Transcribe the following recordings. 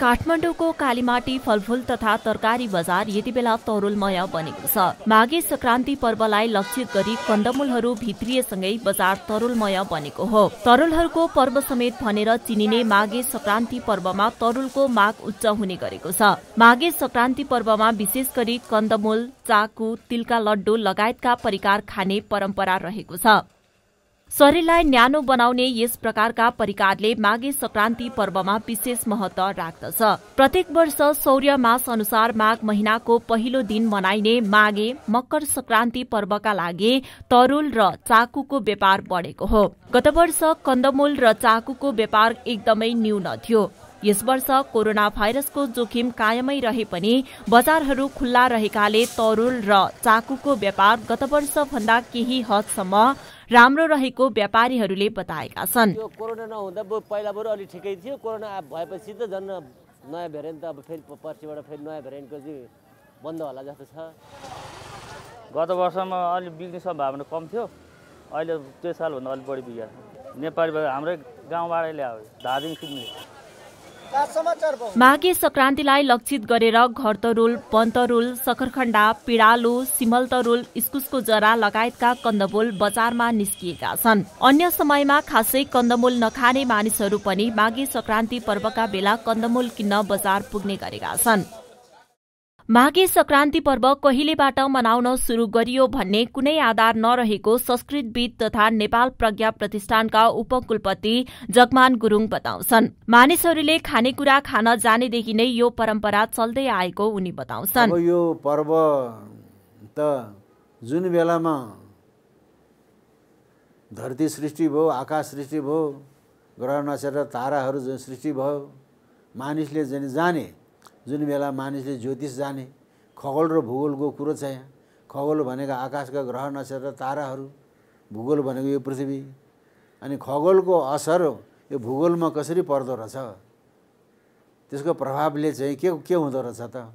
काठमाडौँको कालीमाटी फलफुल तथा तरकारी बजार यति बेला तरुलमय बनेको छ माघे संक्रान्ति पर्वलाई लक्षित गरी कन्दमूलहरू भित्रिएसँगै बजार तरुलमय बनेको हो तरुलहरूको पर्व समेत भनेर चिनिने माघे संक्रान्ति पर्वमा तरुलको माग उच्च हुने गरेको छ माघे संक्रान्ति पर्वमा विशेष गरी कन्दमूल चाकु तिल्का लड्डु लगायतका परिकार खाने परम्परा रहेको छ शरीरलाई न्यानो बनाउने यस प्रकारका परिकारले माघे संक्रान्ति पर्वमा विशेष महत्व राख्दछ प्रत्येक वर्ष सौर्य मास अनुसार माघ महिनाको पहिलो दिन मनाइने माघे मकर संक्रान्ति पर्वका लागि तरुल र चाकुको व्यापार बढेको हो गत वर्ष कन्दमूल र चाकुको व्यापार एकदमै न्यून थियो यस वर्ष कोरोना भाइरसको जोखिम कायमै रहे पनि बजारहरू खुल्ला रहेकाले तरुल र चाकुको व्यापार गत वर्षभन्दा केही हदसम्म राम्रो रहेको व्यापारीहरूले बताएका छन् कोरोना नहुँदा पहिला बरु अलिक ठिकै थियो कोरोना भएपछि त झन् नयाँ भेरिएन्ट त अब फेरि पर्सिबाट फेरि नयाँ भेरिएन्टको चाहिँ बन्द होला जस्तो छ गत वर्षमा अलिक बिग्रिने सम्भावना कम थियो अहिले त्यो सालभन्दा अलिक बढी बिग्रेको नेपाली हाम्रै गाउँबाटै ल्यायो धादिङ किन्ने माघे सङ्क्रान्तिलाई लक्षित गरेर घरतरुल पन्तरुल सखरखण्डा पिडालु सिमलतरुल इस्कुसको जरा लगायतका कन्दमूल बजारमा निस्किएका छन् अन्य समयमा खासै कन्दमूल नखाने मानिसहरू पनि माघे सङ्क्रान्ति पर्वका बेला कन्दमूल किन्न बजार पुग्ने गरेका छन् माघे संक्रान्ति पर्व कहिलेबाट मनाउन शुरू गरियो भन्ने कुनै आधार नरहेको संस्कृतविद तथा नेपाल प्रज्ञा प्रतिष्ठानका उपकुलपति जगमान गुरूङ बताउँछन् मानिसहरूले खानेकुरा खान जानेदेखि नै यो परम्परा चल्दै आएको उनी बताउँछन् यो पर्व त जुन बेलामा धरती सृष्टि भयो आकाश सृष्टि भयो ग्रह नक्षत्र ताराहरू जुन सृष्टि भयो मानिसले जाने जुन बेला मानिसले ज्योतिष जाने खगोल र भूगोलको कुरो छ यहाँ खगोल भनेको आकाशका ग्रह नक्षत्र ताराहरू भूगोल भनेको यो पृथ्वी अनि खगोलको असर यो भूगोलमा कसरी पर्दो रहेछ त्यसको प्रभावले चाहिँ के के हुँदो रहेछ त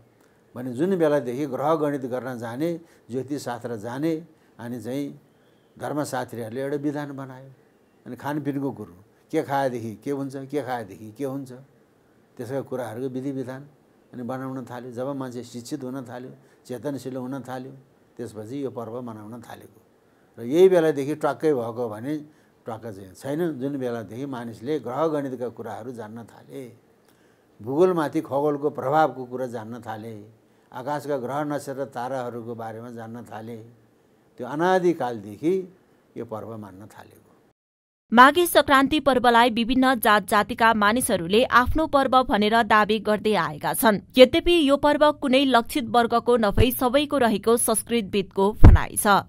भने जुन बेलादेखि ग्रह गणित गर्न जाने ज्योतिष शास्त्र जाने अनि चाहिँ धर्मशास्त्रीहरूले एउटा विधान बनायो अनि खानपिनको कुरो के खाएदेखि के हुन्छ के खाएदेखि के हुन्छ त्यसका कुराहरूको विधि विधान अनि बनाउन थाल्यो जब मान्छे शिक्षित हुन थाल्यो चेतनशील हुन थाल्यो त्यसपछि यो पर्व मनाउन थालेको र यही बेलादेखि ट्वाक्कै भएको भने ट्वाक्क चाहिँ छैन जुन बेलादेखि मानिसले ग्रह गणितका कुराहरू जान्न थाले भूगोलमाथि खगोलको प्रभावको कुरा जान्न थाले आकाशका ग्रह नक्षत्र ताराहरूको बारेमा जान्न थाले त्यो अनादिकालदेखि यो पर्व मान्न थालेको माघे संक्रान्ति पर्वलाई विभिन्न जात जातिका मानिसहरूले आफ्नो पर्व भनेर दावी गर्दै आएका छन् यद्यपि यो पर्व कुनै लक्षित वर्गको नभई सबैको रहेको संस्कृतविदको भनाइ छ